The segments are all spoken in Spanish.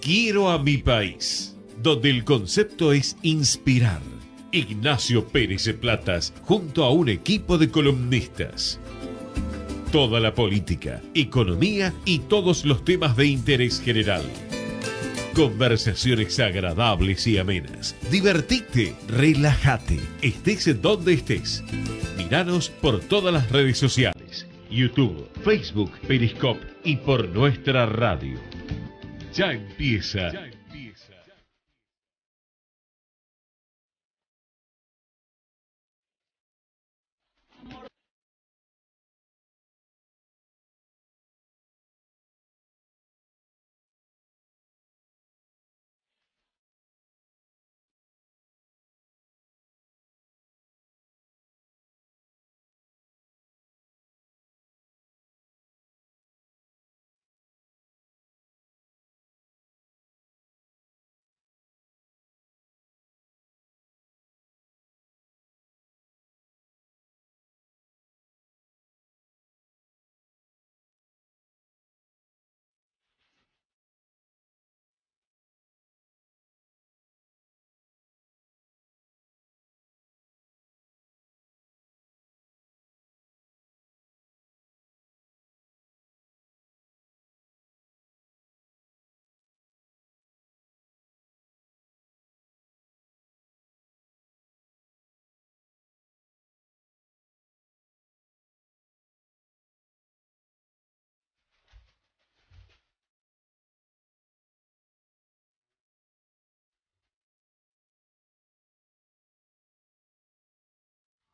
Quiero a mi país, donde el concepto es inspirar. Ignacio Pérez de Platas, junto a un equipo de columnistas. Toda la política, economía y todos los temas de interés general. Conversaciones agradables y amenas. Divertite, relájate, estés donde estés. Miranos por todas las redes sociales, YouTube, Facebook, Periscope y por nuestra radio ya empieza.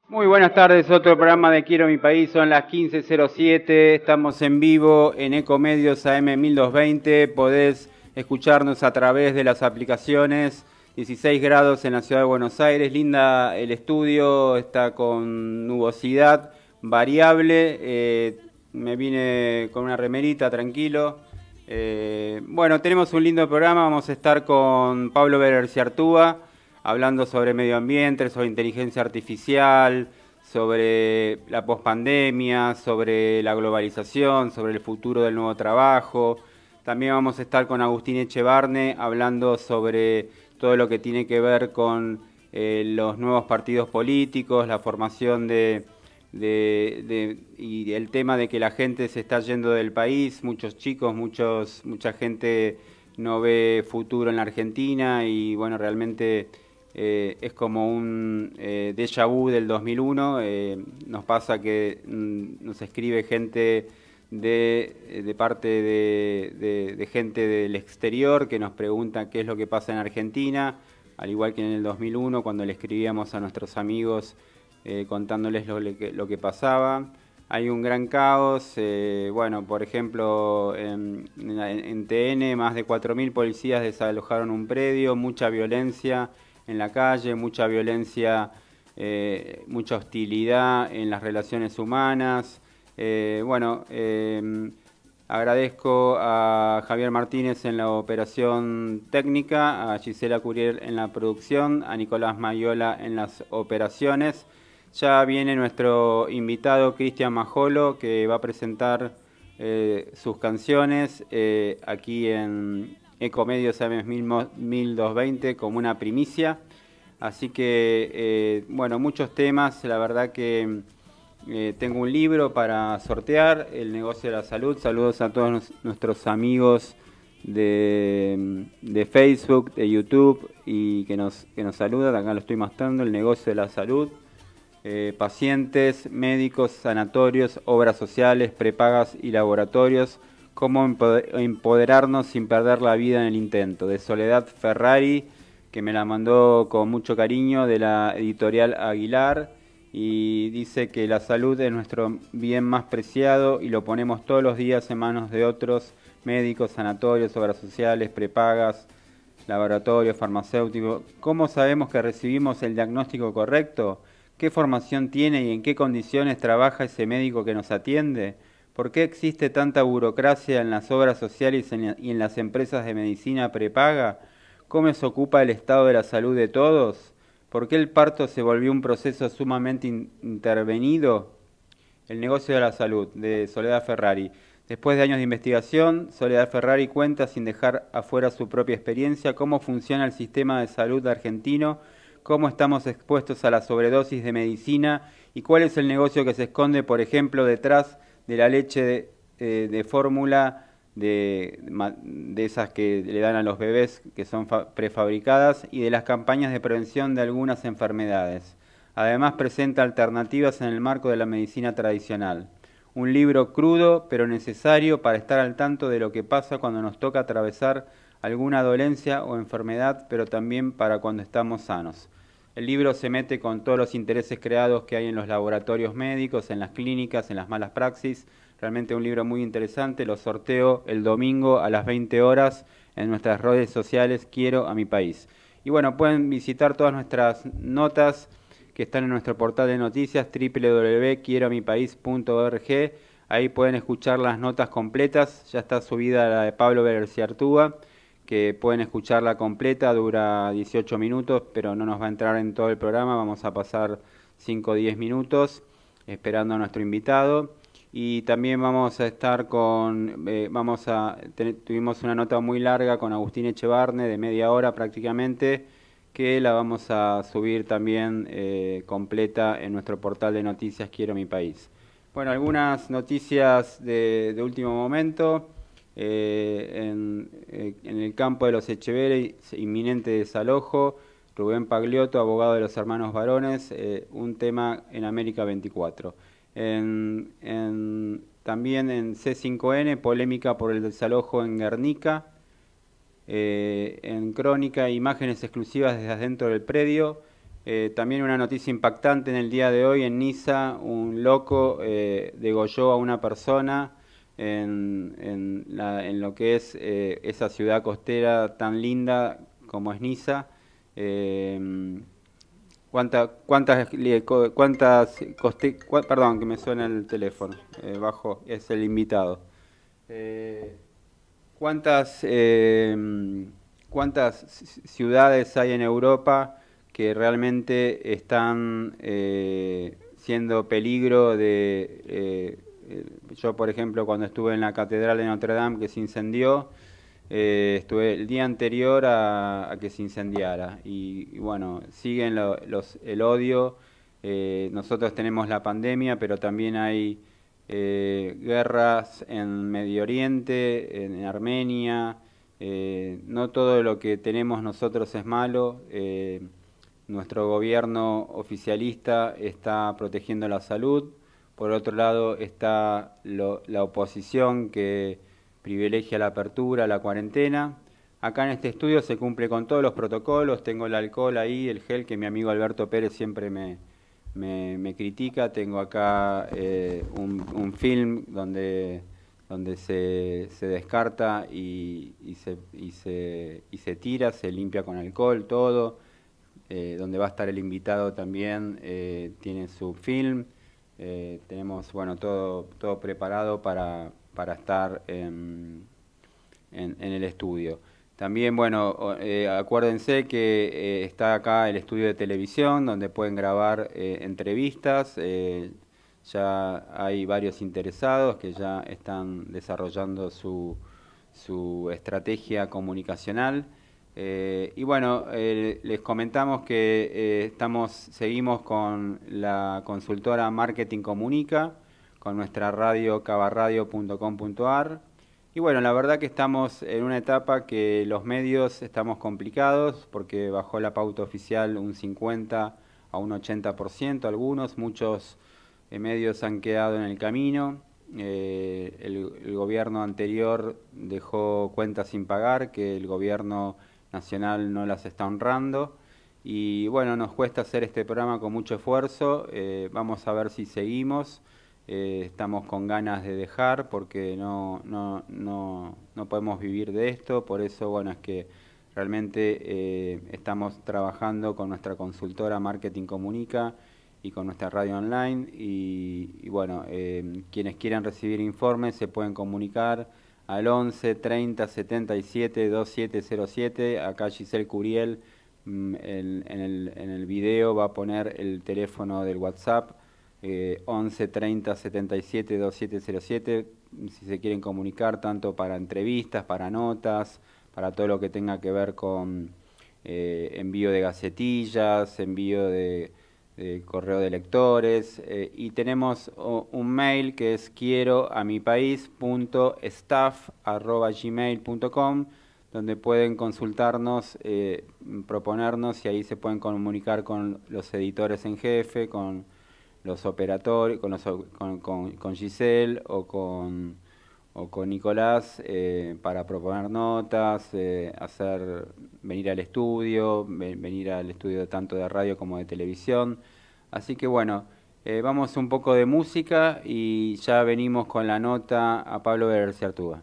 Muy buenas tardes, otro programa de Quiero mi país, son las 15.07, estamos en vivo en Ecomedios AM1220, podés escucharnos a través de las aplicaciones, 16 grados en la ciudad de Buenos Aires, linda el estudio, está con nubosidad variable, eh, me vine con una remerita, tranquilo. Eh, bueno, tenemos un lindo programa, vamos a estar con Pablo y Artúa hablando sobre medio ambiente, sobre inteligencia artificial, sobre la pospandemia, sobre la globalización, sobre el futuro del nuevo trabajo. También vamos a estar con Agustín Echevarne hablando sobre todo lo que tiene que ver con eh, los nuevos partidos políticos, la formación de, y el tema de que la gente se está yendo del país, muchos chicos, muchos, mucha gente no ve futuro en la Argentina y bueno, realmente eh, es como un eh, déjà vu del 2001. Eh, nos pasa que mm, nos escribe gente de, parte de, gente del exterior que nos pregunta qué es lo que pasa en Argentina, al igual que en el 2001 cuando le escribíamos a nuestros amigos contándoles lo, que pasaba. Hay un gran caos, bueno, por ejemplo, en, en TN más de 4.000 policías desalojaron un predio, mucha violencia, en la calle, mucha violencia, eh, mucha hostilidad en las relaciones humanas. Eh, bueno, eh, agradezco a Javier Martínez en la operación técnica, a Gisela Curiel en la producción, a Nicolás Mayola en las operaciones. Ya viene nuestro invitado Cristian Majolo que va a presentar sus canciones aquí en, Ecomedios AM1220 como una primicia. Así que, eh, bueno, muchos temas. La verdad que eh, tengo un libro para sortear, El negocio de la salud. Saludos a todos nuestros amigos de, Facebook, de YouTube y que nos, que nos saludan. Acá lo estoy mostrando, El negocio de la salud. Eh, pacientes, médicos, sanatorios, obras sociales, prepagas y laboratorios cómo empoderarnos sin perder la vida en el intento, de Soledad Ferrari, que me la mandó con mucho cariño, de la editorial Aguilar, y dice que la salud es nuestro bien más preciado y lo ponemos todos los días en manos de otros médicos, sanatorios, obras sociales, prepagas, laboratorios, farmacéuticos. ¿Cómo sabemos que recibimos el diagnóstico correcto? ¿Qué formación tiene y en qué condiciones trabaja ese médico que nos atiende? ¿Por qué existe tanta burocracia en las obras sociales y en las empresas de medicina prepaga? ¿Cómo se ocupa el estado de la salud de todos? ¿Por qué el parto se volvió un proceso sumamente intervenido? El negocio de la salud, de Soledad Ferrari. Después de años de investigación, Soledad Ferrari cuenta, sin dejar afuera su propia experiencia, cómo funciona el sistema de salud argentino, cómo estamos expuestos a la sobredosis de medicina y cuál es el negocio que se esconde, por ejemplo, detrás de la leche eh, de, fórmula de, de, esas que le dan a los bebés que son prefabricadas y de las campañas de prevención de algunas enfermedades. Además presenta alternativas en el marco de la medicina tradicional. Un libro crudo pero necesario para estar al tanto de lo que pasa cuando nos toca atravesar alguna dolencia o enfermedad, pero también para cuando estamos sanos. El libro se mete con todos los intereses creados que hay en los laboratorios médicos, en las clínicas, en las malas praxis. Realmente un libro muy interesante. Lo sorteo el domingo a las 20 horas en nuestras redes sociales Quiero a mi país. Y bueno, pueden visitar todas nuestras notas que están en nuestro portal de noticias www.quieroamipaís.org. Ahí pueden escuchar las notas completas. Ya está subida la de Pablo Artúa que pueden escucharla completa, dura 18 minutos, pero no nos va a entrar en todo el programa, vamos a pasar 5 o 10 minutos esperando a nuestro invitado. Y también vamos a estar con, eh, vamos a, tuvimos una nota muy larga con Agustín Echevarne, de media hora prácticamente, que la vamos a subir también eh, completa en nuestro portal de noticias Quiero mi país. Bueno, algunas noticias de último momento. Eh, eh, en, el campo de los Echeveres, inminente desalojo. Rubén Pagliotto, abogado de los hermanos varones, eh, un tema en América 24. también en C5N, polémica por el desalojo en Guernica. en Crónica, imágenes exclusivas desde adentro del predio. también una noticia impactante en el día de hoy en Niza, un loco degolló a una persona en, en, lo que es eh, esa ciudad costera tan linda como es Niza. Eh, ¿Cuántas, cuántas coste, perdón, que me suena el teléfono, eh, bajo, es el invitado. Eh, ¿Cuántas, cuántas ciudades hay en Europa que realmente están siendo peligro de eh, yo, por ejemplo, cuando estuve en la Catedral de Notre Dame que se incendió, eh, estuve el día anterior a, que se incendiara. Y, bueno, siguen los, el odio. Eh, nosotros tenemos la pandemia, pero también hay guerras en Medio Oriente, en Armenia. no todo lo que tenemos nosotros es malo. nuestro gobierno oficialista está protegiendo la salud. Por otro lado está la oposición que privilegia la apertura, la cuarentena. Acá en este estudio se cumple con todos los protocolos, tengo el alcohol ahí, el gel que mi amigo Alberto Pérez siempre me, critica, tengo acá eh, un, film donde, se, descarta y, se, tira, se limpia con alcohol todo, eh, donde va a estar el invitado también, eh, tiene su film. Eh, tenemos bueno, todo, todo preparado para, para estar en, en, el estudio. También, bueno, eh, acuérdense que eh, está acá el estudio de televisión donde pueden grabar entrevistas. ya hay varios interesados que ya están desarrollando su, su estrategia comunicacional. Eh, y bueno, eh, les comentamos que eh, estamos, seguimos con la consultora Marketing Comunica, con nuestra radio cabarradio.com.ar. Y bueno, la verdad que estamos en una etapa que los medios estamos complicados porque bajó la pauta oficial un 50 a un 80% algunos, muchos medios han quedado en el camino. el gobierno anterior dejó cuentas sin pagar, que el gobierno Nacional no las está honrando. Y bueno, nos cuesta hacer este programa con mucho esfuerzo. Eh, vamos a ver si seguimos. Eh, estamos con ganas de dejar porque no, no, no, no, podemos vivir de esto. Por eso, bueno, es que realmente eh, estamos trabajando con nuestra consultora Marketing Comunica y con nuestra radio online. y bueno, quienes quieran recibir informes se pueden comunicar al 11 30 77 2707. Acá Giselle Curiel mm, en, el, video va a poner el teléfono del WhatsApp 11 30 77 2707. Si se quieren comunicar, tanto para entrevistas, para notas, para todo lo que tenga que ver con eh, envío de gacetillas, envío de eh, correo de lectores eh, y tenemos un mail que es quiero a mi país punto staff arroba gmail punto com, donde pueden consultarnos, eh, proponernos y ahí se pueden comunicar con los editores en jefe, con los operadores con, con, con Giselle o con o con Nicolás eh, para proponer notas, eh, hacer venir al estudio, venir al estudio tanto de radio como de televisión. Así que bueno, eh, vamos un poco de música y ya venimos con la nota a Pablo Artuga.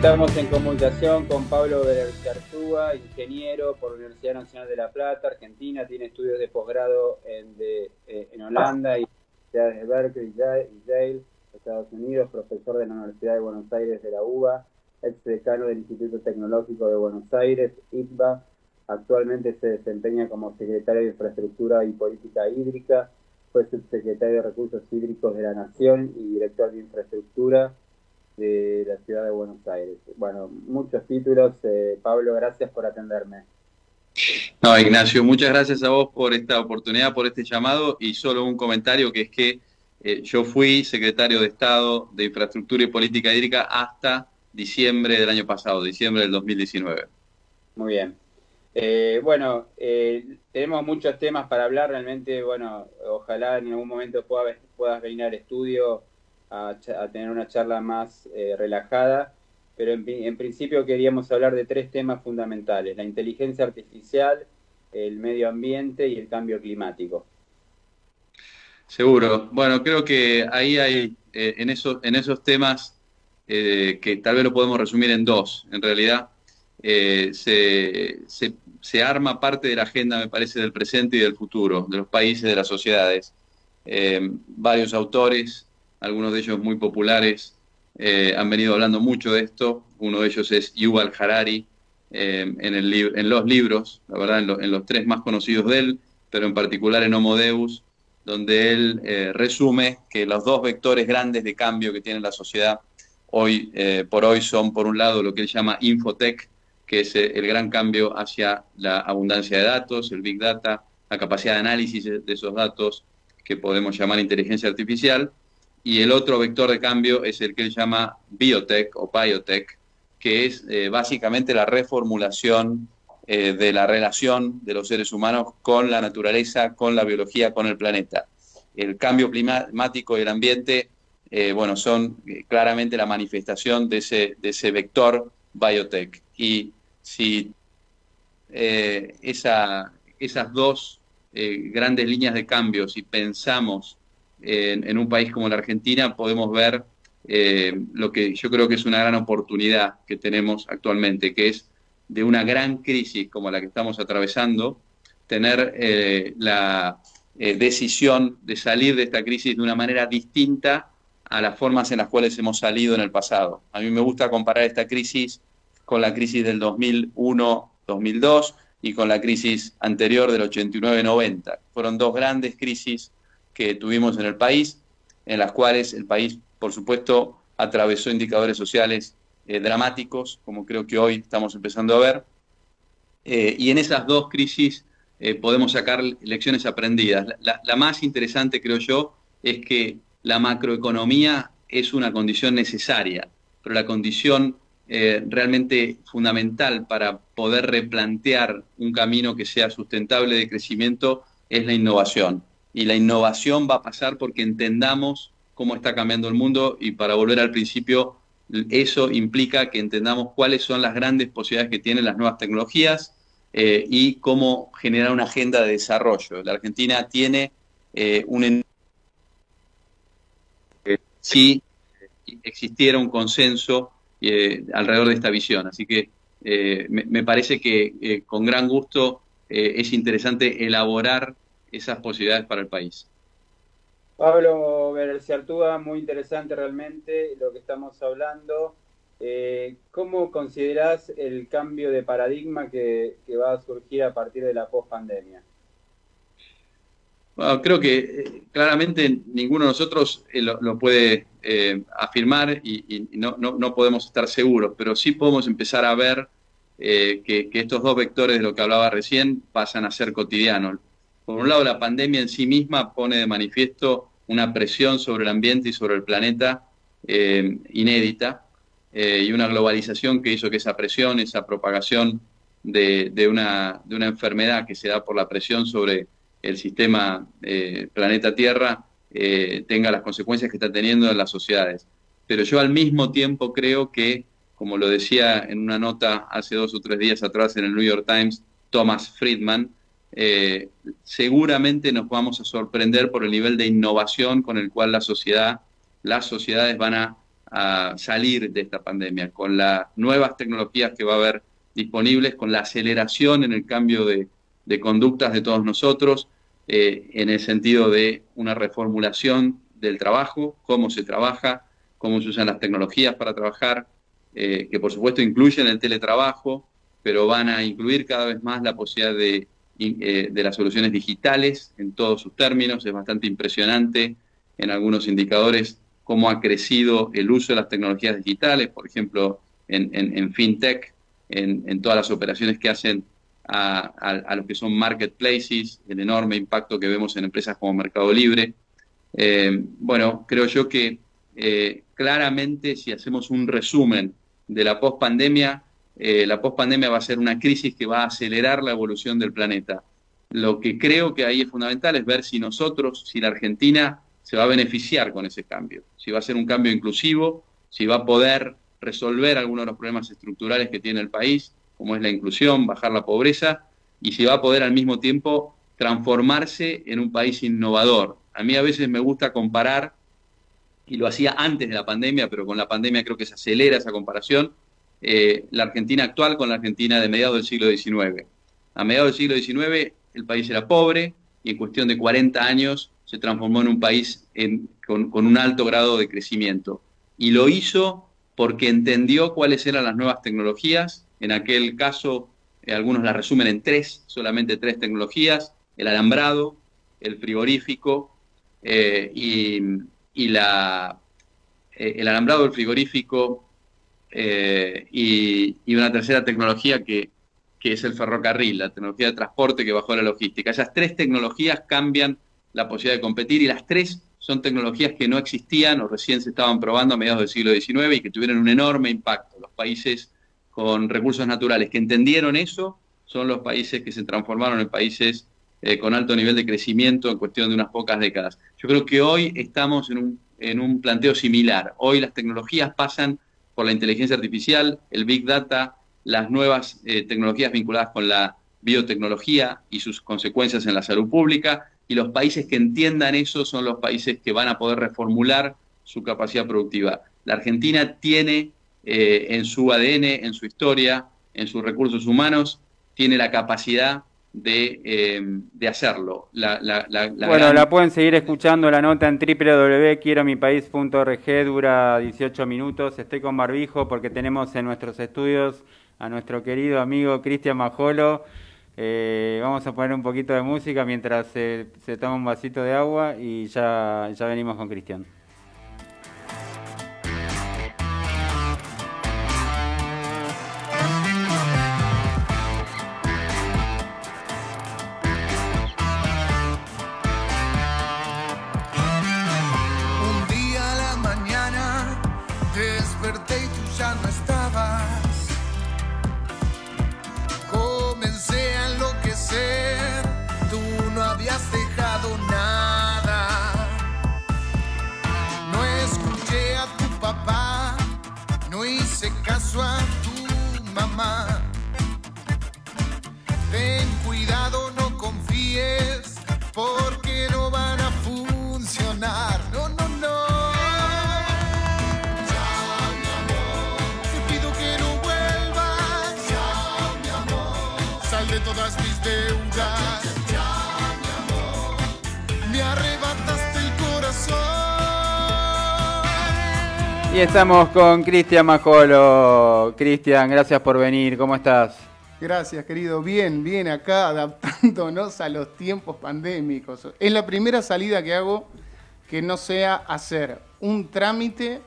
Estamos en comunicación con Pablo Bercartúa, ingeniero por la Universidad Nacional de La Plata, Argentina, tiene estudios de posgrado en, eh, en Holanda y universidades de Berkeley y Yale, Estados Unidos, profesor de la Universidad de Buenos Aires de la UBA, ex decano del Instituto Tecnológico de Buenos Aires, ITBA, actualmente se desempeña como secretario de Infraestructura y Política Hídrica, fue subsecretario de Recursos Hídricos de la Nación y director de Infraestructura de la ciudad de Buenos Aires. Bueno, muchos títulos. Eh, Pablo, gracias por atenderme. No, Ignacio, muchas gracias a vos por esta oportunidad, por este llamado y solo un comentario que es que eh, yo fui secretario de Estado de Infraestructura y Política Hídrica hasta diciembre del año pasado, diciembre del 2019. Muy bien. Eh, bueno, tenemos muchos temas para hablar, realmente, bueno, ojalá en algún momento puedas, puedas venir al estudio a, tener una charla más eh, relajada, pero en, principio queríamos hablar de tres temas fundamentales, la inteligencia artificial, el medio ambiente y el cambio climático. Seguro. Bueno, creo que ahí hay, eh, en, en esos temas, eh, que tal vez lo podemos resumir en dos, en realidad, se, arma parte de la agenda, me parece, del presente y del futuro, de los países, de las sociedades. varios autores algunos de ellos muy populares, eh, han venido hablando mucho de esto. Uno de ellos es Yuval Harari, eh, en, en, los libros, la verdad, en, los tres más conocidos de él, pero en particular en Homo Deus, donde él eh, resume que los dos vectores grandes de cambio que tiene la sociedad hoy por hoy son, por un lado, lo que él llama Infotech, que es el gran cambio hacia la abundancia de datos, el Big Data, la capacidad de análisis de esos datos que podemos llamar inteligencia artificial, y el otro vector de cambio es el que él llama biotech o biotech, que es eh, básicamente la reformulación eh, de la relación de los seres humanos con la naturaleza, con la biología, con el planeta. El cambio climático y el ambiente, eh, bueno, son claramente la manifestación de ese, de ese vector biotech. Y si esa, esas dos grandes líneas de cambio, si pensamos en, un país como la Argentina podemos ver eh, lo que yo creo que es una gran oportunidad que tenemos actualmente, que es de una gran crisis como la que estamos atravesando, tener eh, la eh, decisión de salir de esta crisis de una manera distinta a las formas en las cuales hemos salido en el pasado. A mí me gusta comparar esta crisis con la crisis del 2001-2002 y con la crisis anterior del 89-90. Fueron dos grandes crisis que tuvimos en el país, en las cuales el país, por supuesto, atravesó indicadores sociales eh, dramáticos, como creo que hoy estamos empezando a ver. Eh, y en esas dos crisis eh, podemos sacar lecciones aprendidas. la, más interesante, creo yo, es que la macroeconomía es una condición necesaria, pero la condición realmente fundamental para poder replantear un camino que sea sustentable de crecimiento es la innovación y la innovación va a pasar porque entendamos cómo está cambiando el mundo y para volver al principio, eso implica que entendamos cuáles son las grandes posibilidades que tienen las nuevas tecnologías eh, y cómo generar una agenda de desarrollo. La Argentina tiene eh, un... Eh, si existiera un consenso alrededor de esta visión. Así que me, parece que con gran gusto es interesante elaborar esas posibilidades para el país. Pablo Berciartúa, muy interesante realmente lo que estamos hablando. Eh, ¿Cómo considerás el cambio de paradigma que, va a surgir a partir de la pospandemia? Bueno, creo que eh, claramente ninguno de nosotros eh, lo, puede afirmar y, no, podemos estar seguros, pero sí podemos empezar a ver que, que, estos dos vectores de lo que hablaba recién pasan a ser cotidianos. Por un lado, la pandemia en sí misma pone de manifiesto una presión sobre el ambiente y sobre el planeta eh, inédita eh, y una globalización que hizo que esa presión, esa propagación de, de, una, enfermedad que se da por la presión sobre el sistema eh, planeta Tierra tenga las consecuencias que está teniendo en las sociedades. Pero yo al mismo tiempo creo que, como lo decía en una nota hace dos o tres días atrás en el New York Times, Thomas Friedman, eh, seguramente nos vamos a sorprender por el nivel de innovación con el cual la sociedad, las sociedades van a, salir de esta pandemia, con las nuevas tecnologías que va a haber disponibles, con la aceleración en el cambio de, conductas de todos nosotros, eh, en el sentido de una reformulación del trabajo, cómo se trabaja, cómo se usan las tecnologías para trabajar, eh, que por supuesto incluyen el teletrabajo, pero van a incluir cada vez más la posibilidad de eh, de las soluciones digitales en todos sus términos. Es bastante impresionante en algunos indicadores cómo ha crecido el uso de las tecnologías digitales, por ejemplo, en, FinTech, en, todas las operaciones que hacen a, a, los que son marketplaces, el enorme impacto que vemos en empresas como Mercado Libre. Eh, bueno, creo yo que eh, claramente si hacemos un resumen de la pospandemia, eh, la pospandemia va a ser una crisis que va a acelerar la evolución del planeta. Lo que creo que ahí es fundamental es ver si nosotros, si la Argentina se va a beneficiar con ese cambio, si va a ser un cambio inclusivo, si va a poder resolver algunos de los problemas estructurales que tiene el país, como es la inclusión, bajar la pobreza, y si va a poder al mismo tiempo transformarse en un país innovador. A mí a veces me gusta comparar, y lo hacía antes de la pandemia, pero con la pandemia creo que se acelera esa comparación, eh, la Argentina actual con la Argentina de mediados del siglo XIX. A mediados del siglo XIX el país era pobre y en cuestión de 40 años se transformó en un país con, un alto grado de crecimiento. Y lo hizo porque entendió cuáles eran las nuevas tecnologías. En aquel caso, eh, algunos las resumen en tres, solamente tres tecnologías, el alambrado, el frigorífico eh, y, la, el alambrado, el frigorífico eh, y, una tercera tecnología que, es el ferrocarril, la tecnología de transporte que bajó la logística. Esas tres tecnologías cambian la posibilidad de competir y las tres son tecnologías que no existían o recién se estaban probando a mediados del siglo XIX y que tuvieron un enorme impacto. Los países con recursos naturales que entendieron eso son los países que se transformaron en países eh, con alto nivel de crecimiento en cuestión de unas pocas décadas. Yo creo que hoy estamos en un, en un planteo similar. Hoy las tecnologías pasan la inteligencia artificial, el big data, las nuevas eh, tecnologías vinculadas con la biotecnología y sus consecuencias en la salud pública. Y los países que entiendan eso son los países que van a poder reformular su capacidad productiva. La Argentina tiene eh, en su ADN, en su historia, en sus recursos humanos, tiene la capacidad de, eh, de hacerlo. La, bueno, la pueden seguir escuchando la nota en www.quieromipaís.org, dura 18 minutos, estoy con barbijo porque tenemos en nuestros estudios a nuestro querido amigo Cristian Majolo. Eh, vamos a poner un poquito de música mientras se, toma un vasito de agua y ya, ya venimos con Cristian. a tu mamá. Ten cuidado, no confíes, porque no van a funcionar. No, no, no. mi amor. Te pido que no vuelvas. Ya mi amor. Sal de todas mis deudas. Y estamos con Cristian Majolo. Cristian, gracias por venir. ¿Cómo estás? Gracias, querido. Bien, bien acá, adaptándonos a los tiempos pandémicos. Es la primera salida que hago que no sea hacer un trámite,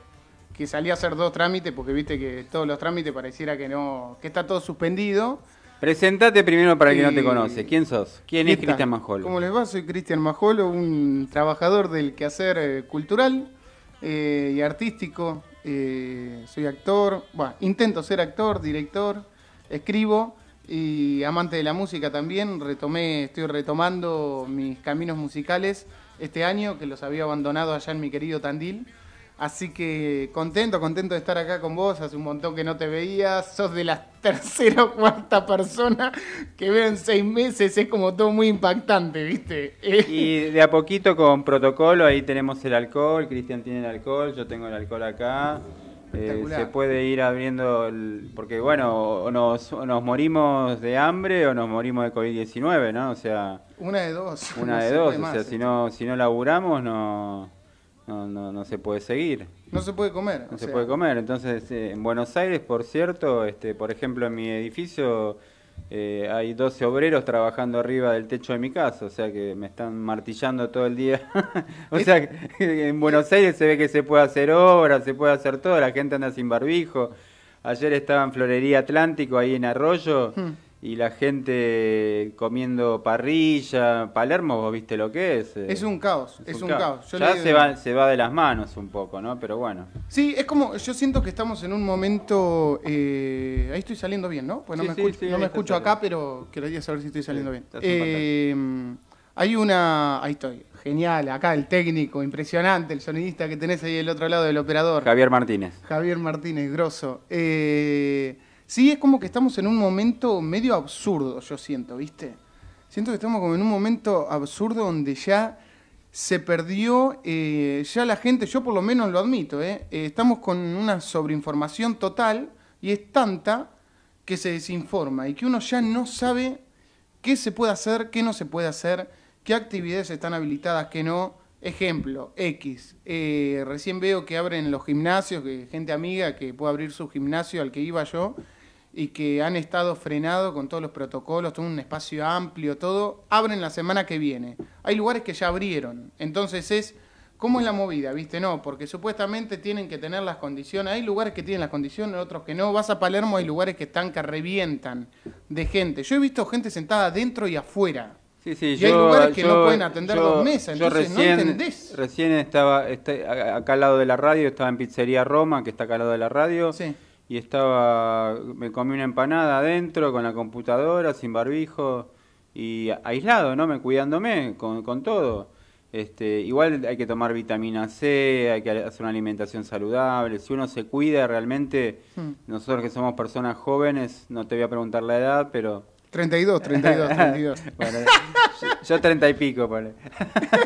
que salí a hacer dos trámites, porque viste que todos los trámites pareciera que no, que está todo suspendido. Presentate primero para el que no te conoce. ¿Quién sos? ¿Quién es Cristian Majolo? ¿Cómo les va? Soy Cristian Majolo, un trabajador del quehacer eh, cultural eh, y artístico. Eh, soy actor, intento ser actor, director, escribo y amante de la música también. Retomé, estoy retomando mis caminos musicales este año que los había abandonado allá en mi querido Tandil. Así que contento, contento de estar acá con vos. Hace un montón que no te veía. Sos de la tercera o cuarta persona que veo en seis meses. Es como todo muy impactante, ¿viste? Y de a poquito con protocolo. Ahí tenemos el alcohol. Cristian tiene el alcohol. Yo tengo el alcohol acá. Eh, se puede ir abriendo, el, porque bueno, o nos, morimos de hambre o nos morimos de COVID-19, ¿no? O sea... Una de dos. Una de dos, o sea, si no, si no laburamos no no, no, no se puede seguir. No se puede comer. No se puede comer. Entonces, eh, en Buenos Aires, por cierto, este, por ejemplo, en mi edificio eh, hay 12 obreros trabajando arriba del techo de mi casa, o sea que me están martillando todo el día. o sea, en Buenos Aires se ve que se puede hacer obra, se puede hacer todo, la gente anda sin barbijo. Ayer estaba en Florería Atlántico, ahí en Arroyo. Hmm y la gente comiendo parrilla. Palermo, vos viste lo que es. Eh, es un caos, es, un, caos. ya se, va, de las manos un poco, ¿no? Pero bueno. Sí, es como, yo siento que estamos en un momento, eh, ahí estoy saliendo bien, ¿no? Pues no me, escucho, acá, pero quería saber si estoy saliendo bien. Eh, hay una, ahí estoy, genial, acá el técnico, impresionante, el sonidista que tenés ahí del otro lado del operador. Javier Martínez. Javier Martínez, grosso. Eh... Sí, es como que estamos en un momento medio absurdo, yo siento, ¿viste? Siento que estamos como en un momento absurdo donde ya se perdió, eh, ya la gente, yo por lo menos lo admito, ¿eh? Eh, estamos con una sobreinformación total y es tanta que se desinforma y que uno ya no sabe qué se puede hacer, qué no se puede hacer, qué actividades están habilitadas, qué no. Ejemplo, X. recién veo que abren los gimnasios, que gente amiga que puede abrir su gimnasio al que iba yo y que han estado frenados con todos los protocolos, todo un espacio amplio, todo, abren la semana que viene. Hay lugares que ya abrieron. Entonces es, ¿cómo es la movida? ¿Viste? No, porque supuestamente tienen que tener las condiciones. Hay lugares que tienen las condiciones, otros que no. Vas a Palermo, hay lugares que están que revientan de gente. Yo he visto gente sentada dentro y afuera. Sí, sí, y yo, hay lugares que no pueden atender dos mesas, entonces no entendés. Recién estaba, este, acá al lado de la radio, estaba en Pizzería Roma, que está acá al lado de la radio. Sí y estaba, me comí una empanada adentro con la computadora, sin barbijo y aislado, ¿no? Me cuidándome con, todo. Este, igual hay que tomar vitamina C, hay que hacer una alimentación saludable. Si uno se cuida realmente, hmm. nosotros que somos personas jóvenes, no te voy a preguntar la edad, pero... 32, 32, 32. yo, 30 y pico, vale.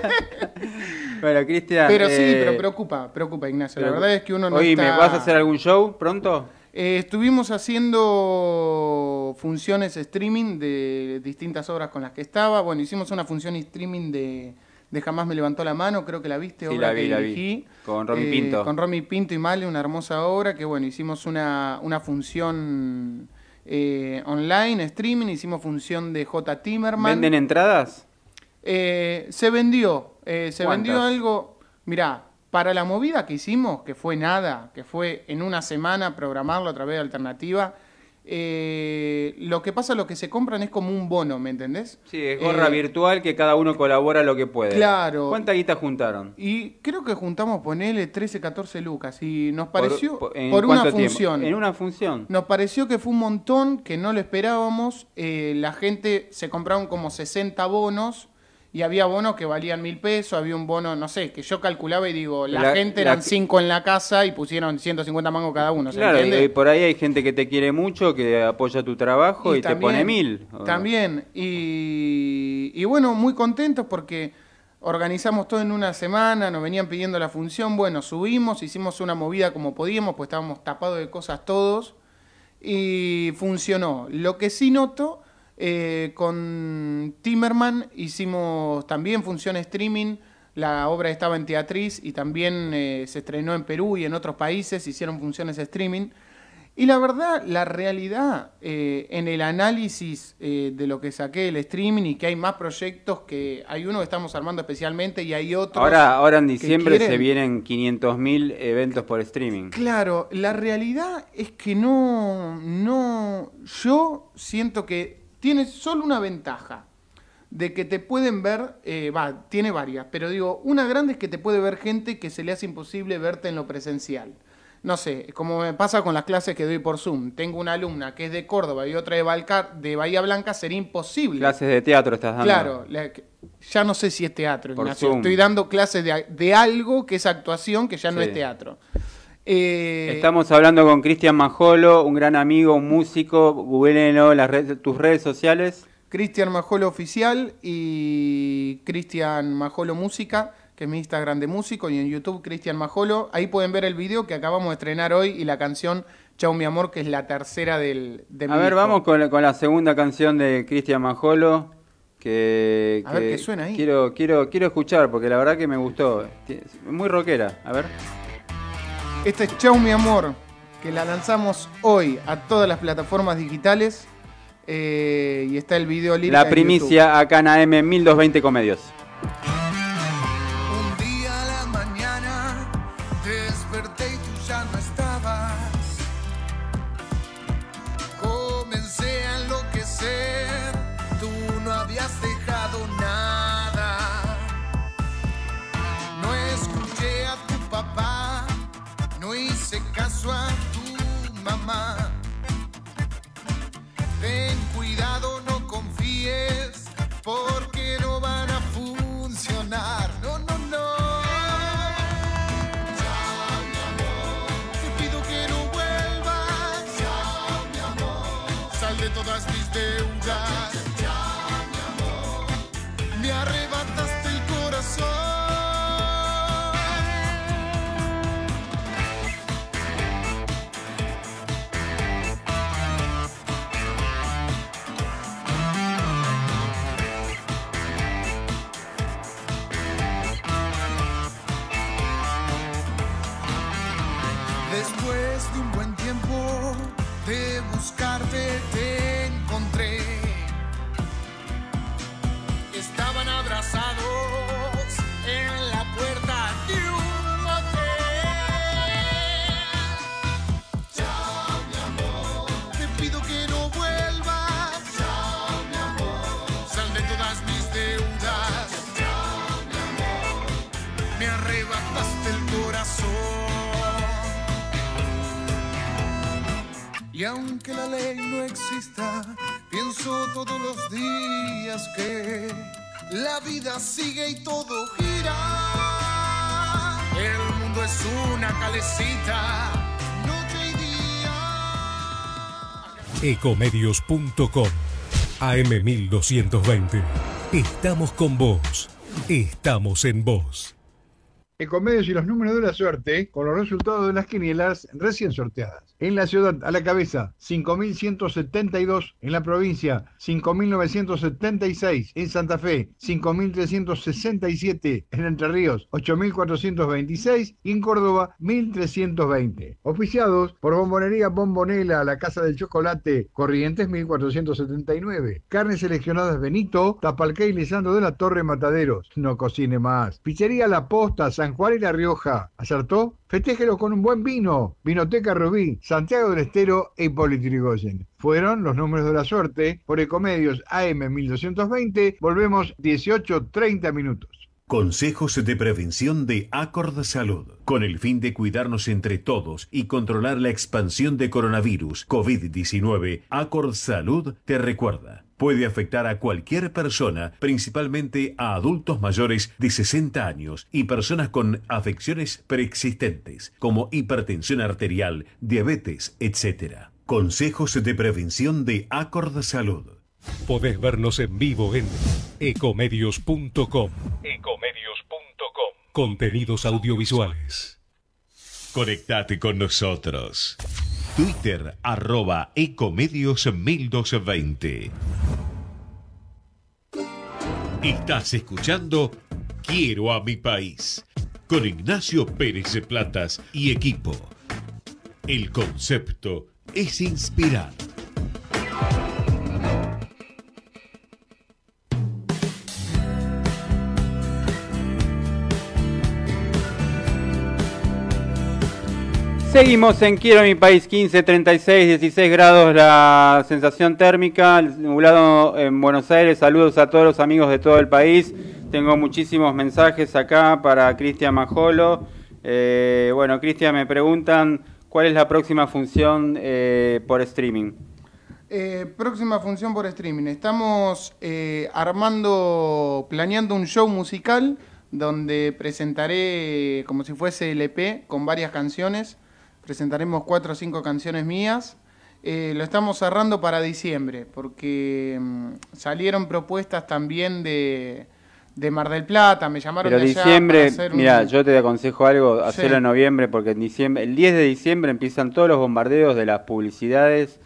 Bueno, Cristian. Pero sí, eh, pero preocupa, preocupa, Ignacio. La verdad es que uno no. Oye, ¿me vas a hacer algún show pronto? Eh, estuvimos haciendo funciones streaming de distintas obras con las que estaba. Bueno, hicimos una función streaming de, Jamás me levantó la mano, creo que la viste, sí, la vi, la Vi. Con Romy eh, Pinto. Con Romy Pinto y Male, una hermosa obra que, bueno, hicimos una, función online, streaming, hicimos función de J. Timerman. ¿Venden entradas? se vendió, eh, se vendió algo, mirá, para la movida que hicimos, que fue nada, que fue en una semana programarlo a través de alternativa, eh, lo que pasa, lo que se compran es como un bono, ¿me entendés? Sí, es gorra eh, virtual que cada uno colabora lo que puede. Claro. ¿Cuánta guita juntaron? Y creo que juntamos, ponele 13, 14 lucas. Y nos pareció, por, una función. En una función. Nos pareció que fue un montón, que no lo esperábamos. Eh, la gente se compraron como 60 bonos y había bonos que valían mil pesos, había un bono, no sé, que yo calculaba y digo, la, gente eran cinco en la casa y pusieron 150 mangos cada uno. claro, y por ahí hay gente que te quiere mucho, que apoya tu trabajo y, te pone mil. También, y, y bueno, muy contentos porque organizamos todo en una semana, nos venían pidiendo la función, bueno, subimos, hicimos una movida como podíamos, pues estábamos tapados de cosas todos y funcionó. Lo que sí noto eh, con Timerman hicimos también funciones streaming. La obra estaba en Teatriz y también eh, se estrenó en Perú y en otros países, hicieron funciones streaming. Y la verdad, la realidad eh, en el análisis de lo que saqué el streaming y que hay más proyectos que hay uno que estamos armando especialmente y hay otro. Ahora, ahora en diciembre se vienen 500.000 eventos por streaming. Claro, la realidad es que no, no, yo siento que tiene solo una ventaja, de que te pueden ver, eh, va, tiene varias, pero digo, una grande es que te puede ver gente que se le hace imposible verte en lo presencial. No sé, como me pasa con las clases que doy por Zoom. Tengo una alumna que es de Córdoba y otra de, Balcar, de Bahía Blanca, sería imposible. Clases de teatro estás dando. Claro, ya no sé si es teatro, Estoy dando clases de, algo que es actuación que ya no es teatro. Eh, Estamos hablando con Cristian Majolo, un gran amigo, un músico. Googleenlo, las tus redes sociales. Cristian Majolo Oficial y Cristian Majolo Música, que es mi Instagram de músico, y en YouTube Cristian Majolo. Ahí pueden ver el video que acabamos de estrenar hoy y la canción Chao mi amor, que es la tercera del... De A ver, vamos con la, segunda canción de Cristian Majolo. A ver qué suena ahí. Quiero, quiero, quiero escuchar porque la verdad que me gustó. Muy rockera. A ver. Este es Chau mi amor, que la lanzamos hoy a todas las plataformas digitales. Eh, y está el video libre. La primicia acá en AM 1220 Comedios. Ten cuidado, no confíes, porque no van a funcionar. Y aunque la ley no exista, pienso todos los días que la vida sigue y todo gira. El mundo es una calecita, noche y día. Ecomedios.com AM1220. Estamos con vos. Estamos en vos. Ecomedios y los números de la suerte con los resultados de las quinielas recién sorteadas en la ciudad a la cabeza 5.172, en la provincia 5.976, en Santa Fe 5.367, en Entre Ríos 8.426 y en Córdoba 1.320. Oficiados por Bombonería Bombonela, La Casa del Chocolate, Corrientes 1.479, Carnes Seleccionadas Benito, Tapalqué y Lisandro de la Torre Mataderos, no cocine más. Pizzería La Posta, San Juan y La Rioja, acertó Festéjelos con un buen vino. Vinoteca Rubí, Santiago del Estero e Politrigoyen. Fueron los números de la suerte por Ecomedios AM 1220. Volvemos 18.30 minutos. Consejos de prevención de Acord Salud. Con el fin de cuidarnos entre todos y controlar la expansión de coronavirus COVID-19, Acord Salud te recuerda puede afectar a cualquier persona, principalmente a adultos mayores de 60 años y personas con afecciones preexistentes, como hipertensión arterial, diabetes, etc. Consejos de prevención de Acord Salud. Podés vernos en vivo en ecomedios.com. Ecomedios.com. Contenidos audiovisuales. Conectate con nosotros. Twitter arroba Ecomedios 1220. Estás escuchando Quiero a mi país con Ignacio Pérez de Platas y equipo. El concepto es inspirar. Seguimos en Quiero mi país, 15, 36, 16 grados la sensación térmica, nublado en Buenos Aires. Saludos a todos los amigos de todo el país. Tengo muchísimos mensajes acá para Cristian Majolo. Eh, bueno, Cristian, me preguntan cuál es la próxima función eh, por streaming. Eh, próxima función por streaming. Estamos armando, planeando un show musical donde presentaré como si fuese el e con varias canciones presentaremos cuatro o cinco canciones mías. Eh, lo estamos cerrando para diciembre, porque mm, salieron propuestas también de, de, Mar del Plata, me llamaron diciembre, allá mira, yo te aconsejo algo, hacerlo en noviembre, porque en diciembre, el 10 de diciembre empiezan todos los bombardeos de las publicidades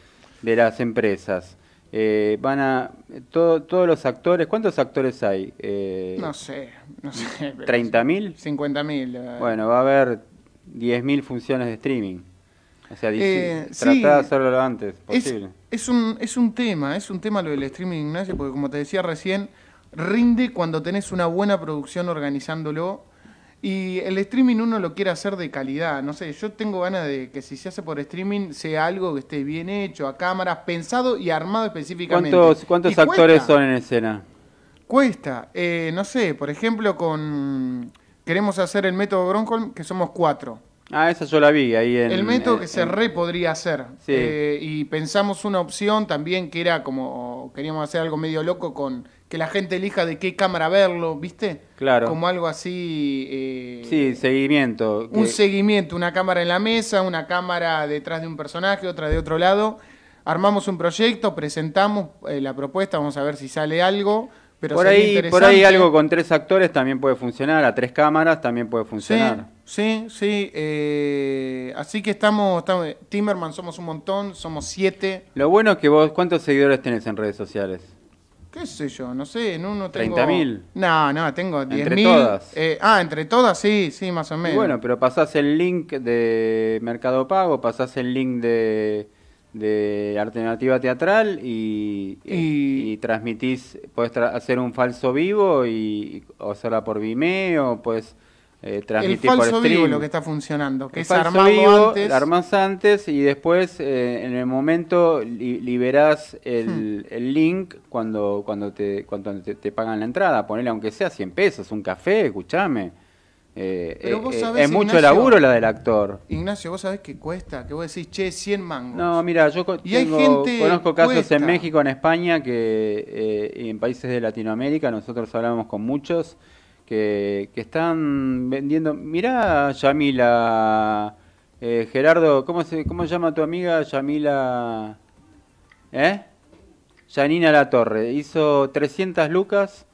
de las empresas. Eh, van a. todos los actores. ¿Cuántos actores hay? Eh, no sé, no sé. ¿30.000? 50.000. Bueno, va a haber 10.000 funciones de streaming. O sea, eh, tratar de hacerlo lo antes posible. Es, un, es un tema, es un tema lo del streaming, Ignacio, porque como te decía recién, rinde cuando tenés una buena producción organizándolo. Y el streaming uno lo quiere hacer de calidad, no sé, yo tengo ganas de que si se hace por streaming sea algo que esté bien hecho, a cámaras, pensado y armado específicamente. ¿Cuántos, actores son en escena? Cuesta, eh, no sé, por ejemplo con queremos hacer el método Gronholm, que somos cuatro. Ah, esa yo la vi ahí en... El método que se re podría hacer. Eh, y pensamos una opción también que era como, queríamos hacer algo medio loco con que la gente elija de qué cámara verlo, ¿viste? Claro. Como algo así... Eh, sí, seguimiento. Un seguimiento, una cámara en la mesa, una cámara detrás de un personaje, otra de otro lado. Armamos un proyecto, presentamos eh, la propuesta, vamos a ver si sale algo por ahí, algo con tres actores también puede funcionar, a tres cámaras también puede funcionar. Sí, sí, eh, así que estamos, estamos, somos un montón, somos siete. Lo bueno es que vos, ¿cuántos seguidores tenés en redes sociales? ¿Qué sé yo? No sé, en uno tengo... ¿30.000? No, no, tengo 10.000. ¿Entre todas? Eh, ah, entre todas, sí, sí, más o menos. bueno, pero pasás el link de Mercado Pago, pasás el link de de alternativa teatral y, eh, transmitís, puedes hacer un falso vivo y, o hacerla por Vimeo, puedes eh, transmitir por stream. El falso vivo lo que está funcionando, que el es vivo, antes. antes y después eh, en el momento liberás hmm. el, link cuando, cuando, te, cuando te, pagan la entrada, ponele aunque sea 100 pesos, un café, escúchame eh, eh, es mucho laburo la del actor. Ignacio, vos sabés que cuesta, que vos decís, che, 100 mangos. No, mira, yo conozco casos en México, en España, que eh, y en países de Latinoamérica, nosotros hablamos con muchos, que, están vendiendo, mirá, Yamila, Gerardo, ¿cómo se llama tu amiga Yamila? ¿Eh? Yanina La Torre, hizo 300 lucas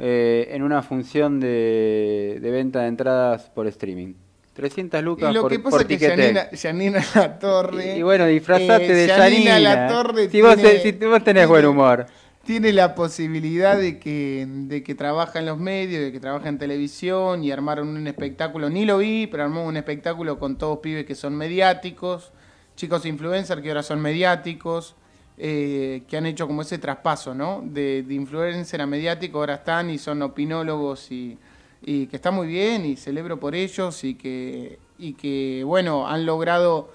eh, en una función de, venta de entradas por streaming. 300 lucas. Y lo que pasa es que Janina La Torre. Y, bueno, disfrazate eh, de Janina Si, vos, tenés buen humor. Tiene la posibilidad de que, de que trabaja en los medios, de que trabaja en televisión y armaron un espectáculo. Ni lo vi, pero armó un espectáculo con todos pibes que son mediáticos, chicos influencers que ahora son mediáticos. Eh, que han hecho como ese traspaso, De, influencer a mediático, ahora están y son opinólogos y, que está muy bien y celebro por ellos y que, que bueno, han logrado...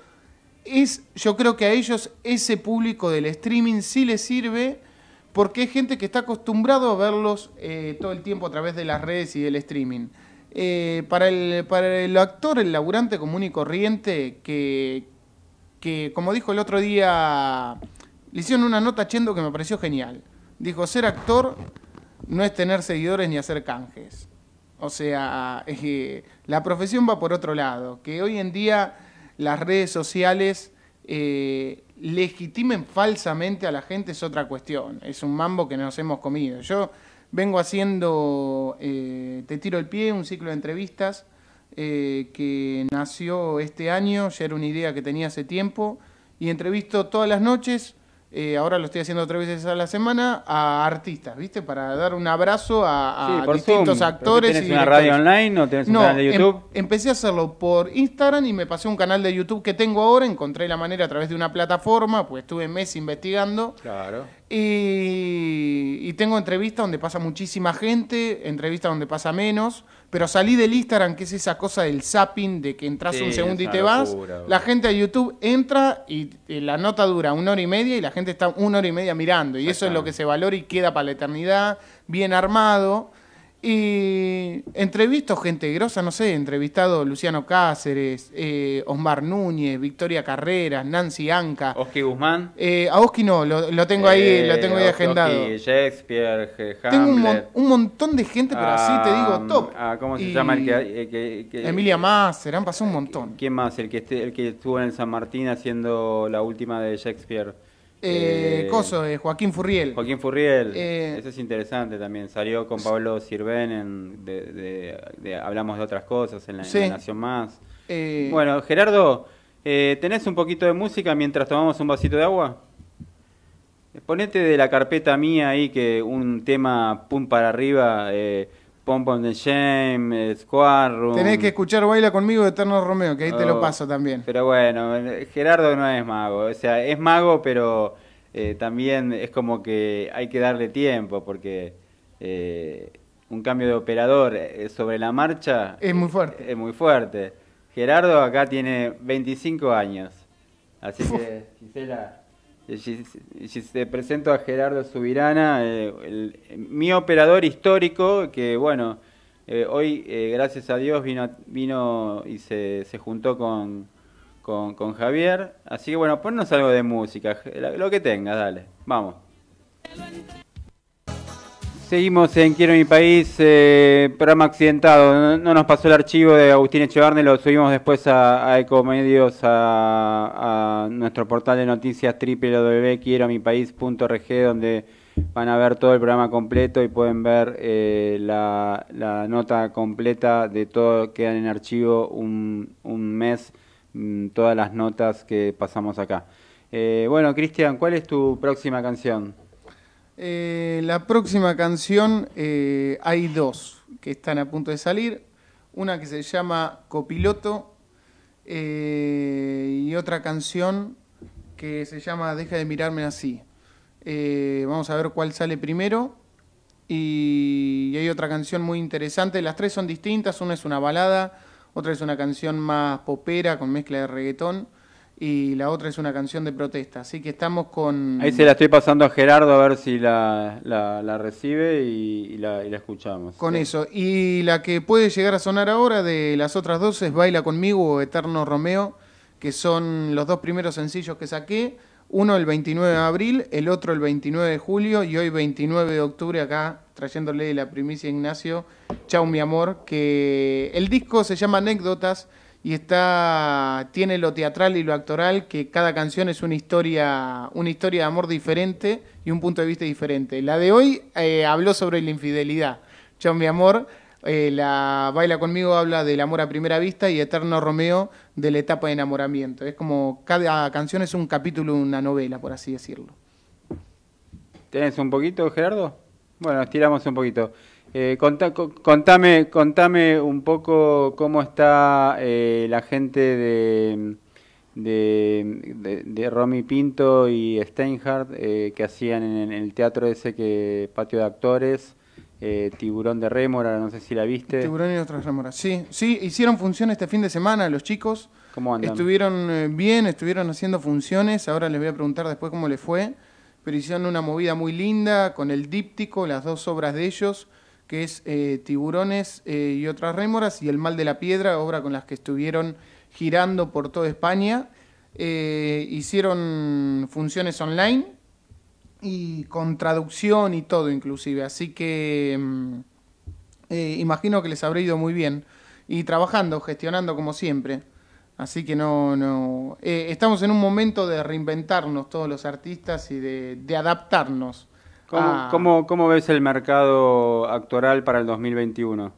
Es, yo creo que a ellos ese público del streaming sí les sirve porque es gente que está acostumbrado a verlos eh, todo el tiempo a través de las redes y del streaming. Eh, para, el, para el actor, el laburante común y corriente, que, que como dijo el otro día le hicieron una nota a Chendo que me pareció genial. Dijo, ser actor no es tener seguidores ni hacer canjes. O sea, la profesión va por otro lado. Que hoy en día las redes sociales eh, legitimen falsamente a la gente es otra cuestión. Es un mambo que nos hemos comido. Yo vengo haciendo eh, Te tiro el pie, un ciclo de entrevistas eh, que nació este año, ya era una idea que tenía hace tiempo, y entrevisto todas las noches eh, ahora lo estoy haciendo tres veces a la semana, a artistas, ¿viste? Para dar un abrazo a, sí, por distintos actores. ¿Tienes una radio online o tienes un canal de em- YouTube? empecé a hacerlo por Instagram y me pasé un canal de YouTube que tengo ahora, encontré la manera a través de una plataforma, pues estuve meses investigando. Claro. y tengo entrevistas donde pasa muchísima gente, entrevistas donde pasa menos pero salí del Instagram, que es esa cosa del zapping, de que entras un segundo y te vas. La gente de YouTube entra y eh, la nota dura una hora y media y la gente está una hora y media mirando. Y eso es lo que se valora y queda para la eternidad, bien armado. Y entrevisto gente grosa, no sé, entrevistado Luciano Cáceres, eh, Osmar Núñez, Victoria Carreras, Nancy Anca. Oski Guzmán. Eh, a Oski no, lo, tengo ahí, lo eh, tengo ahí agendado. Oski, Shakespeare, Hamlet. Tengo un, montón de gente, pero así te digo, ah, top. Ah, ¿Cómo se llama el que, eh, Emilia eh, Masser, han pasado un montón. ¿Quién más? El que, el que estuvo en el San Martín haciendo la última de Shakespeare. Eh, eh, Coso, eh, Joaquín Furriel. Joaquín Furriel, eh, eso es interesante también. Salió con Pablo Sirven, en, hablamos de otras cosas en la, Nación Más. bueno, Gerardo, ¿tenés un poquito de música mientras tomamos un vasito de agua? Ponete de la carpeta mía ahí que un tema pum para arriba. Eh, Pom de Shame, eh, Squad Tenés que escuchar Baila conmigo de Eterno Romeo, que ahí te lo oh, paso también. Pero bueno, Gerardo no es mago, o sea, es mago, pero eh, también es como que hay que darle tiempo, porque eh, un cambio de operador sobre la marcha... Es muy fuerte. Es, muy fuerte. Gerardo acá tiene 25 años, así que Gisela... Eh, si se presento a Gerardo Subirana, eh, mi operador histórico, que bueno, eh, hoy gracias a Dios vino, vino y se, se juntó con, con, Javier. Así que bueno, ponnos algo de música, lo que tengas, dale, vamos. Seguimos en Quiero mi país, eh, programa accidentado. No, nos pasó el archivo de Agustín Echevarne, lo subimos después a, Ecomedios, a, nuestro portal de noticias www.quieromipaís.org, donde van a ver todo el programa completo y pueden ver eh, la, nota completa de todo. Quedan en archivo un, mes mm, todas las notas que pasamos acá. Eh, bueno, Cristian, ¿cuál es tu próxima canción? Eh, la próxima canción eh, hay dos que están a punto de salir. Una que se llama Copiloto eh, y otra canción que se llama Deja de mirarme así. vamos a ver cuál sale primero. y hay otra canción muy interesante. Las tres son distintas. Una es una balada, otra es una canción más popera con mezcla de reggaetón y la otra es una canción de protesta. Así que estamos con... Ahí se la estoy pasando a Gerardo a ver si la, recibe y, la, escuchamos. Con eso. Y la que puede llegar a sonar ahora de las otras dos es Baila conmigo o Eterno Romeo, que son los dos primeros sencillos que saqué. Uno el 29 de abril, el otro el 29 de julio y hoy 29 de octubre acá trayéndole la primicia a Ignacio, Chau mi amor, que el disco se llama Anécdotas y está tiene lo teatral y lo actoral que cada canción es una historia una historia de amor diferente y un punto de vista diferente la de hoy eh, habló sobre la infidelidad yo mi amor eh, la baila conmigo habla del amor a primera vista y eterno Romeo de la etapa de enamoramiento es como cada canción es un capítulo una novela por así decirlo Tienes un poquito, Gerardo? Bueno, estiramos un poquito. Eh, contame, contame un poco cómo está eh, la gente de, de, Romy Pinto y Steinhardt eh, que hacían en, el teatro ese que patio de actores. tiburón de Rémora, no sé si la viste. Tiburón y otras Rémoras, sí. Sí, hicieron función este fin de semana los chicos. ¿Cómo andan? Estuvieron bien, estuvieron haciendo funciones. Ahora les voy a preguntar después cómo les fue. Pero hicieron una movida muy linda con el díptico, las dos obras de ellos que es eh, Tiburones eh, y otras rémoras, y El Mal de la Piedra, obra con las que estuvieron girando por toda España. Eh, hicieron funciones online y con traducción y todo inclusive, así que mm, imagino que les habré ido muy bien. Y trabajando, gestionando como siempre. Así que no, no. estamos en un momento de reinventarnos todos los artistas y de adaptarnos Ah. ¿Cómo, ves el mercado actual para el 2021?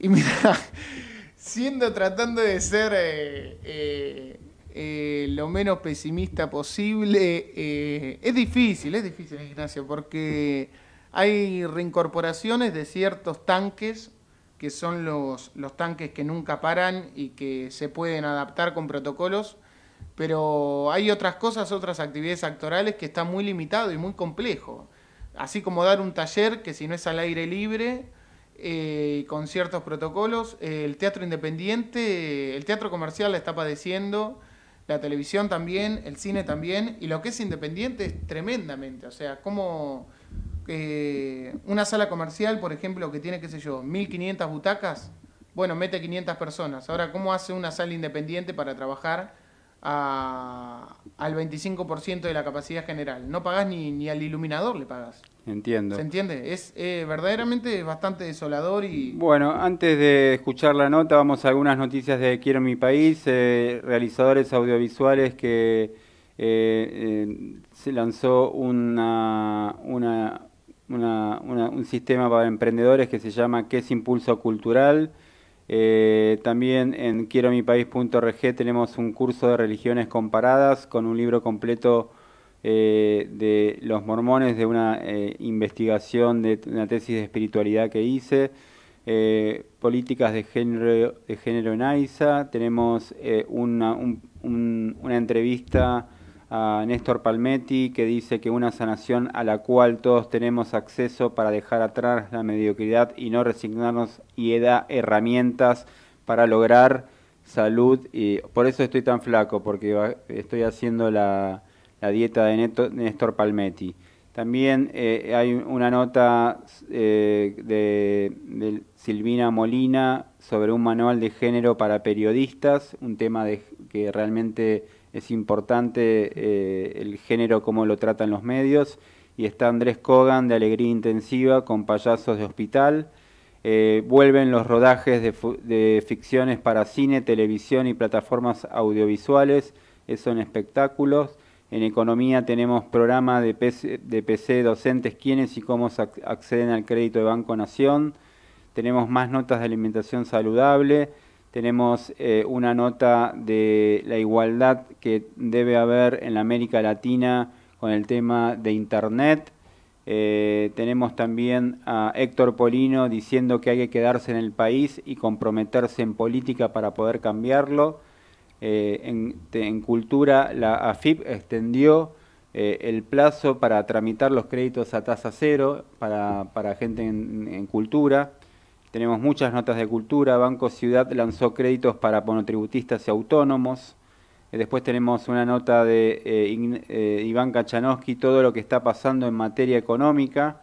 Y mira, siendo tratando de ser eh, eh, eh, lo menos pesimista posible, es difícil, es difícil, Ignacio, porque hay reincorporaciones de ciertos tanques que son los, los tanques que nunca paran y que se pueden adaptar con protocolos pero hay otras cosas, otras actividades actorales que está muy limitado y muy complejo. Así como dar un taller que si no es al aire libre, eh, con ciertos protocolos, eh, el teatro independiente, el teatro comercial la está padeciendo, la televisión también, el cine también, y lo que es independiente es tremendamente, o sea, como eh, una sala comercial, por ejemplo, que tiene, qué sé yo, 1500 butacas, bueno, mete 500 personas. Ahora, ¿cómo hace una sala independiente para trabajar? a, al 25% de la capacidad general. No pagás ni, ni al iluminador le pagás. Entiendo. ¿Se entiende? Es eh, verdaderamente bastante desolador y... Bueno, antes de escuchar la nota, vamos a algunas noticias de Quiero mi país, eh, realizadores audiovisuales que eh, se lanzó un sistema para emprendedores que se llama ¿Qué es Impulso Cultural? Eh, también en mi quieromipaís.org tenemos un curso de religiones comparadas con un libro completo eh, de los mormones, de una eh, investigación, de una tesis de espiritualidad que hice, eh, políticas de género, de género en AISA, tenemos una, un, una entrevista a Néstor Palmetti, que dice que una sanación a la cual todos tenemos acceso para dejar atrás la mediocridad y no resignarnos y da herramientas para lograr salud. Y por eso estoy tan flaco, porque estoy haciendo la, dieta de Néstor Palmetti. También eh, hay una nota eh, de, de, Silvina Molina sobre un manual de género para periodistas, un tema de, que realmente es importante eh, el género, cómo lo tratan los medios. Y está Andrés Kogan de Alegría Intensiva con Payasos de Hospital. Eh, vuelven los rodajes de, ficciones para cine, televisión y plataformas audiovisuales. son espectáculos. En economía tenemos programa de de PC docentes, quiénes y cómo acceden al crédito de Banco Nación. Tenemos más notas de alimentación saludable tenemos eh, una nota de la igualdad que debe haber en la América Latina con el tema de Internet. Eh, tenemos también a Héctor Polino diciendo que hay que quedarse en el país y comprometerse en política para poder cambiarlo. Eh, en, cultura, la AFIP extendió el plazo para tramitar los créditos a tasa cero para, gente en cultura. Tenemos muchas notas de cultura. Banco Ciudad lanzó créditos para monotributistas y autónomos. Eh, después tenemos una nota de eh, eh, Iván Kachanowski, todo lo que está pasando en materia económica.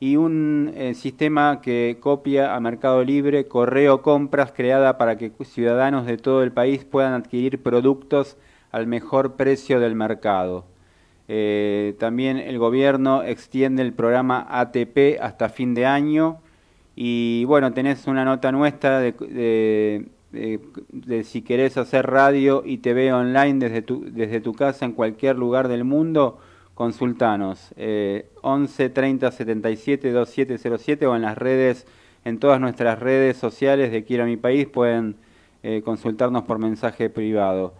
Y un sistema que copia a Mercado Libre, Correo Compras, creada para que ciudadanos de todo el país puedan adquirir productos al mejor precio del mercado. también el gobierno extiende el programa ATP hasta fin de año y bueno, tenés una nota nuestra de, si querés hacer radio y TV online desde tu, desde tu casa en cualquier lugar del mundo, consultanos 11 30 77 2707 o en las redes, en todas nuestras redes sociales de Quiero a mi País pueden eh, consultarnos por mensaje privado.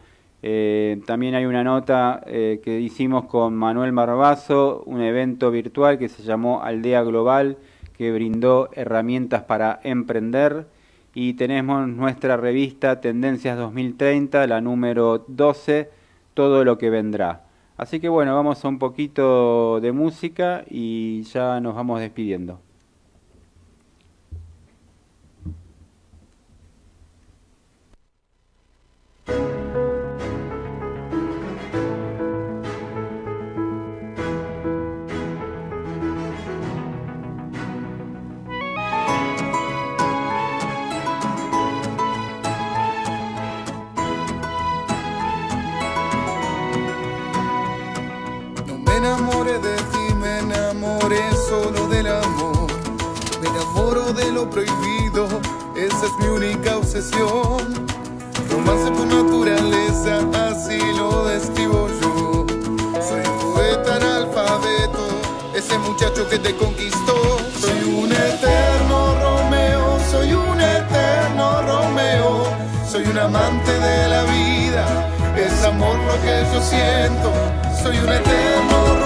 Eh, también hay una nota eh, que hicimos con Manuel Marbazo, un evento virtual que se llamó Aldea Global, que brindó herramientas para emprender. Y tenemos nuestra revista Tendencias 2030, la número 12, todo lo que vendrá. Así que bueno, vamos a un poquito de música y ya nos vamos despidiendo. prohibido, esa es mi única obsesión. Romance por naturaleza, así lo describo yo. Soy un poeta analfabeto, ese muchacho que te conquistó. Soy un eterno Romeo, soy un eterno Romeo. Soy un amante de la vida, es amor lo que yo siento. Soy un eterno Romeo.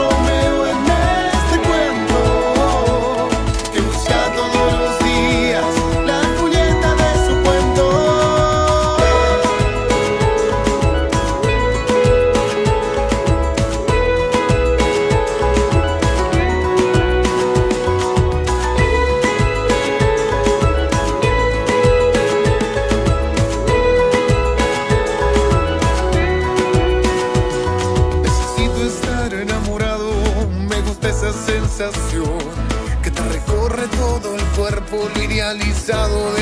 alizado de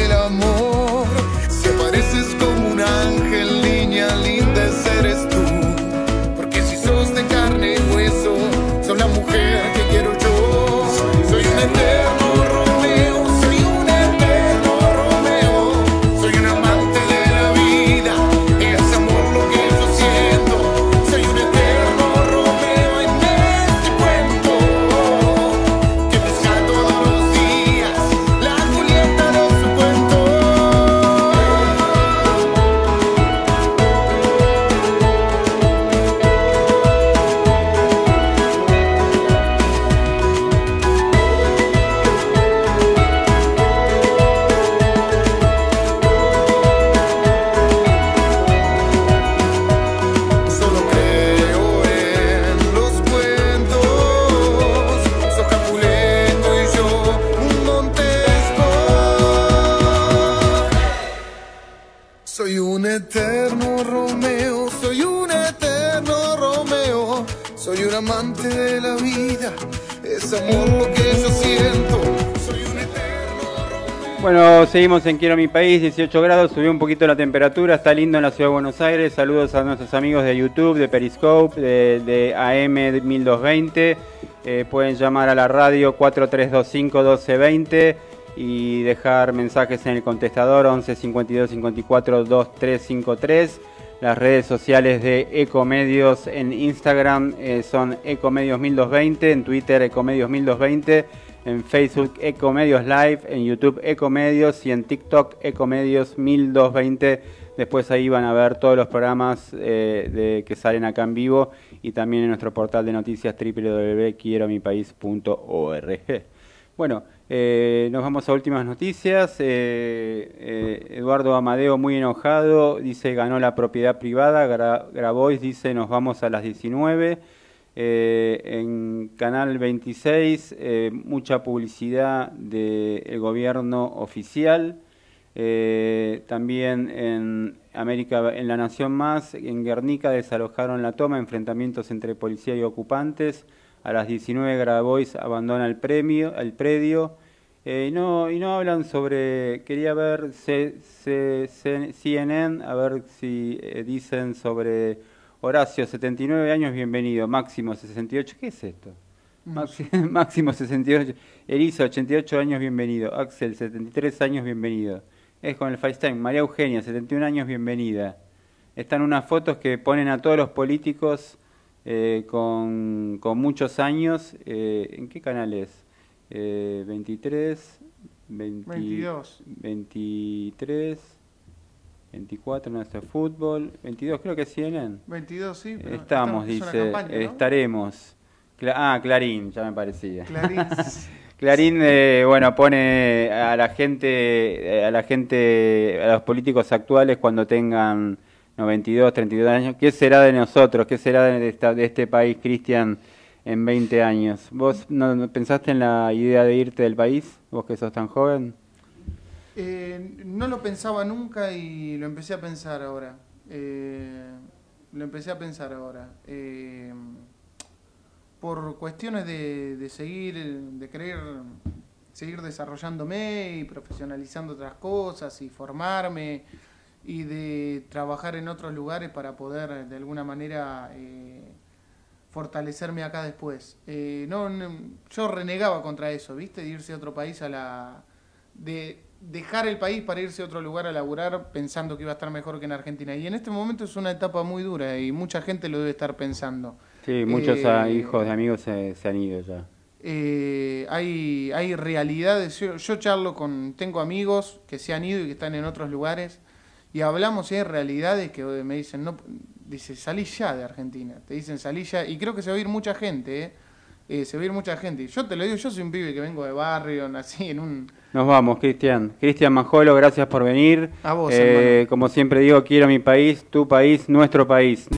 seguimos en Quiero mi país, 18 grados, subió un poquito la temperatura, está lindo en la ciudad de Buenos Aires. Saludos a nuestros amigos de YouTube, de Periscope, de, AM 1220. Eh, pueden llamar a la radio 4325 1220 y dejar mensajes en el contestador 11 52 54 2353. Las redes sociales de Ecomedios en Instagram eh, son Ecomedios 1220, en Twitter Ecomedios 1220 en Facebook Ecomedios Live, en YouTube Ecomedios y en TikTok Ecomedios 1220. Después ahí van a ver todos los programas eh, que salen acá en vivo y también en nuestro portal de noticias wwwquieromipais.org. Bueno, eh, nos vamos a últimas noticias. Eh, Eduardo Amadeo, muy enojado, dice ganó la propiedad privada. grabó y dice nos vamos a las 19. Eh, en Canal 26, eh, mucha publicidad del gobierno oficial. Eh, también en América, en La Nación Más, en Guernica desalojaron la toma, enfrentamientos entre policía y ocupantes. A las 19 Grabois abandona el, premio, el predio. y, no, y no hablan sobre, quería ver CNN, a ver si dicen sobre Horacio, 79 años, bienvenido. Máximo, 68. ¿Qué es esto? Máximo 68, Erizo, 88 años, bienvenido. Axel 73 años, bienvenido. Es con el FaceTime. María Eugenia 71 años, bienvenida. Están unas fotos que ponen a todos los políticos eh, con, muchos años. Eh, ¿En qué canal es? 23, 22. 23. 24 no fútbol, 22 creo que CNN. 22 sí, estamos, dice, estaremos. ah, Clarín, ya me parecía. Clarín. Eh, bueno, pone a la gente, eh, a la gente, a los políticos actuales cuando tengan 92, 32 años, ¿qué será de nosotros? ¿Qué será de, de este país, Cristian, en 20 años? ¿Vos no, pensaste en la idea de irte del país, vos que sos tan joven? Eh, no lo pensaba nunca y lo empecé a pensar ahora. Eh, lo empecé a pensar ahora. Eh, por cuestiones de, seguir, de querer seguir desarrollándome y profesionalizando otras cosas y formarme y de trabajar en otros lugares para poder de alguna manera fortalecerme acá después. yo renegaba contra eso, ¿viste? De irse a otro país a la... De, dejar el país para irse a otro lugar a laburar pensando que iba a estar mejor que en Argentina. Y en este momento es una etapa muy dura y mucha gente lo debe estar pensando. Sí, muchos ah, eh, hijos de amigos se, han ido ya. Eh, hay, hay realidades. Yo, charlo con, tengo amigos que se han ido y que están en otros lugares y hablamos y hay realidades que eh, me dicen, no, dice, salí ya de Argentina. Te dicen, salí ya. Y creo que se va a ir mucha gente, ¿eh? se va ir mucha gente. Yo te lo digo, yo soy un pibe que vengo de barrio, nací en un... Nos vamos, Cristian. Cristian Majolo, gracias por venir. A vos, eh, Como siempre digo, quiero mi país, tu país, nuestro país.